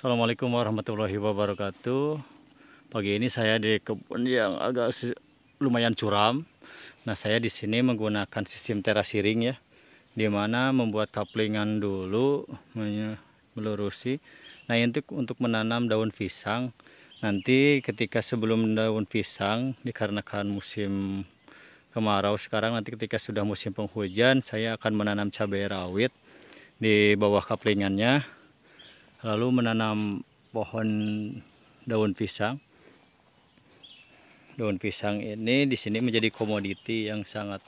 Assalamualaikum warahmatullahi wabarakatuh Pagi ini saya di kebun yang agak lumayan curam Nah saya di sini menggunakan sistem terasiring ya Dimana membuat kaplingan dulu Melurusi Nah untuk, untuk menanam daun pisang Nanti ketika sebelum daun pisang Dikarenakan musim kemarau sekarang nanti ketika sudah musim penghujan saya akan menanam cabai rawit di bawah kaplingannya lalu menanam pohon daun pisang daun pisang ini di sini menjadi komoditi yang sangat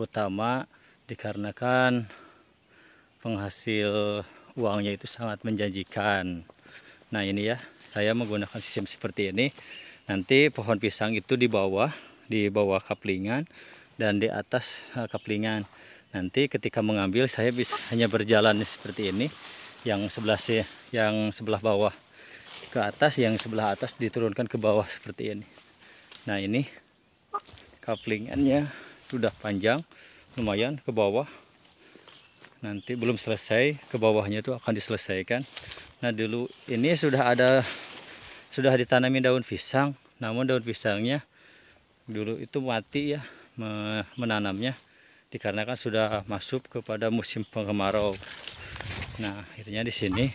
utama dikarenakan penghasil uangnya itu sangat menjanjikan nah ini ya saya menggunakan sistem seperti ini nanti pohon pisang itu di bawah di bawah kaplingan dan di atas eh, kaplingan nanti ketika mengambil saya bisa hanya berjalan seperti ini yang sebelah sini yang sebelah bawah ke atas yang sebelah atas diturunkan ke bawah seperti ini nah ini nya sudah panjang lumayan ke bawah nanti belum selesai ke bawahnya itu akan diselesaikan nah dulu ini sudah ada sudah ditanami daun pisang namun daun pisangnya dulu itu mati ya menanamnya dikarenakan sudah masuk kepada musim pengemarau nah akhirnya di sini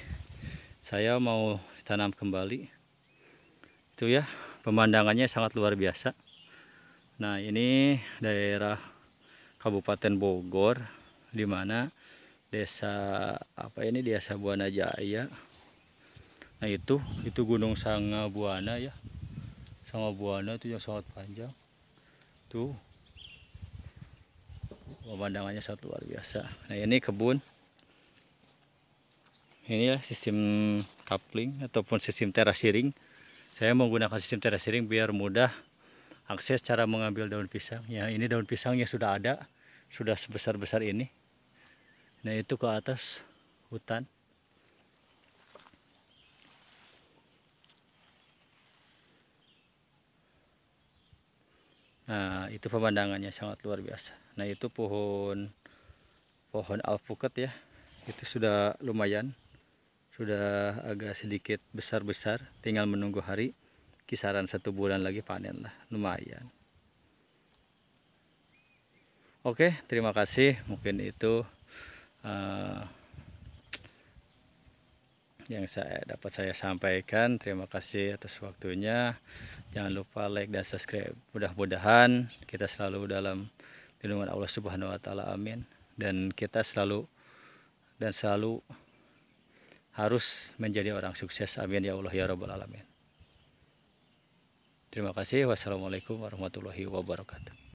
saya mau tanam kembali itu ya pemandangannya sangat luar biasa nah ini daerah Kabupaten Bogor di mana desa apa ini desa Buana Jaya nah itu itu Gunung Sanga Buana ya Sanga Buana itu yang sangat panjang tuh pemandangannya sangat luar biasa nah ini kebun ini ya sistem coupling ataupun sistem terasiring saya menggunakan sistem terasiring biar mudah akses cara mengambil daun pisang ya ini daun pisangnya sudah ada sudah sebesar-besar ini nah itu ke atas hutan nah itu pemandangannya sangat luar biasa nah itu pohon pohon alpukat ya itu sudah lumayan sudah agak sedikit besar-besar tinggal menunggu hari kisaran satu bulan lagi panen lah lumayan oke terima kasih mungkin itu uh, yang saya dapat saya sampaikan terima kasih atas waktunya jangan lupa like dan subscribe mudah-mudahan kita selalu dalam lindungan Allah Subhanahu wa taala amin dan kita selalu dan selalu harus menjadi orang sukses. Amin ya Allah ya Rabbal Alamin. Terima kasih. Wassalamualaikum warahmatullahi wabarakatuh.